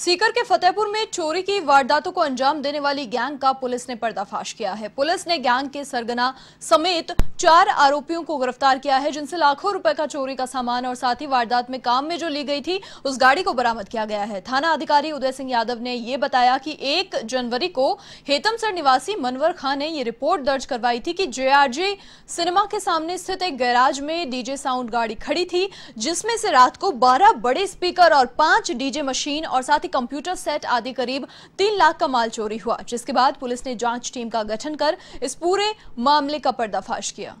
सीकर के फतेहपुर में चोरी की वारदातों को अंजाम देने वाली गैंग का पुलिस ने पर्दाफाश किया है पुलिस ने गैंग के सरगना समेत चार आरोपियों को गिरफ्तार किया है जिनसे लाखों रुपए का चोरी का सामान और साथ ही वारदात में काम में जो ली गई थी उस गाड़ी को बरामद किया गया है थाना अधिकारी उदय सिंह यादव ने यह बताया कि एक जनवरी को हेतमसर निवासी मनवर खान ने यह रिपोर्ट दर्ज करवाई थी कि जे सिनेमा के सामने स्थित एक गैराज में डीजे साउंड गाड़ी खड़ी थी जिसमें से रात को बारह बड़े स्पीकर और पांच डीजे मशीन और साथ साथ ही कंप्यूटर सेट आदि करीब तीन लाख का माल चोरी हुआ जिसके बाद पुलिस ने जांच टीम का गठन कर इस पूरे मामले का पर्दाफाश किया